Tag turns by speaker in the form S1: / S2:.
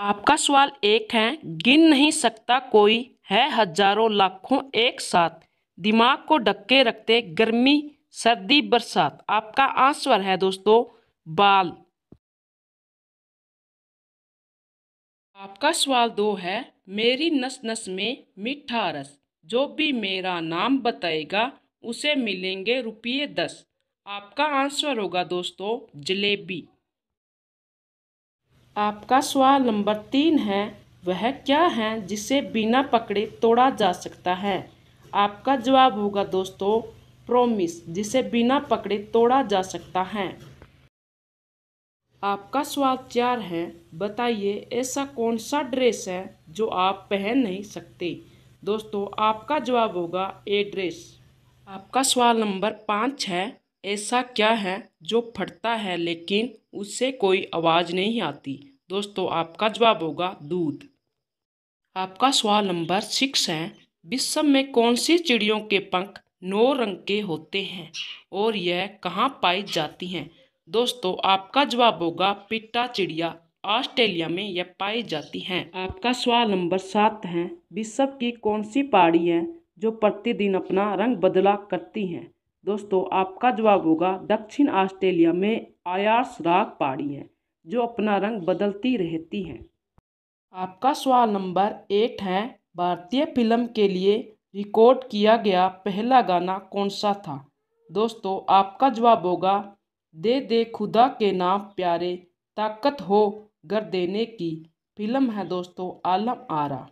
S1: आपका सवाल एक है गिन नहीं सकता कोई है हजारों लाखों एक साथ दिमाग को ढके रखते गर्मी सर्दी बरसात आपका आंसर है दोस्तों बाल आपका सवाल दो है मेरी नस नस में मीठा रस जो भी मेरा नाम बताएगा उसे मिलेंगे रुपये दस आपका आंसर होगा दोस्तों जलेबी आपका सवाल नंबर तीन है वह क्या है जिसे बिना पकड़े तोड़ा जा सकता है आपका जवाब होगा दोस्तों प्रोमिस जिसे बिना पकड़े तोड़ा जा सकता है आपका सवाल चार है बताइए ऐसा कौन सा ड्रेस है जो आप पहन नहीं सकते दोस्तों आपका जवाब होगा ए ड्रेस आपका सवाल नंबर पाँच है ऐसा क्या है जो फटता है लेकिन उससे कोई आवाज़ नहीं आती दोस्तों आपका जवाब होगा दूध आपका सवाल नंबर सिक्स है विश्व में कौन सी चिड़ियों के पंख नौ रंग के होते हैं और यह कहाँ पाई जाती हैं दोस्तों आपका जवाब होगा पिट्टा चिड़िया ऑस्ट्रेलिया में यह पाई जाती हैं आपका सवाल नंबर सात है विश्व की कौन सी पहाड़ी है जो प्रतिदिन अपना रंग बदला करती हैं दोस्तों आपका जवाब होगा दक्षिण ऑस्ट्रेलिया में आयार्स राग पहाड़ी हैं जो अपना रंग बदलती रहती हैं आपका सवाल नंबर एट है भारतीय फिल्म के लिए रिकॉर्ड किया गया पहला गाना कौन सा था दोस्तों आपका जवाब होगा दे दे खुदा के नाम प्यारे ताकत हो गर देने की फिल्म है दोस्तों आलम आरा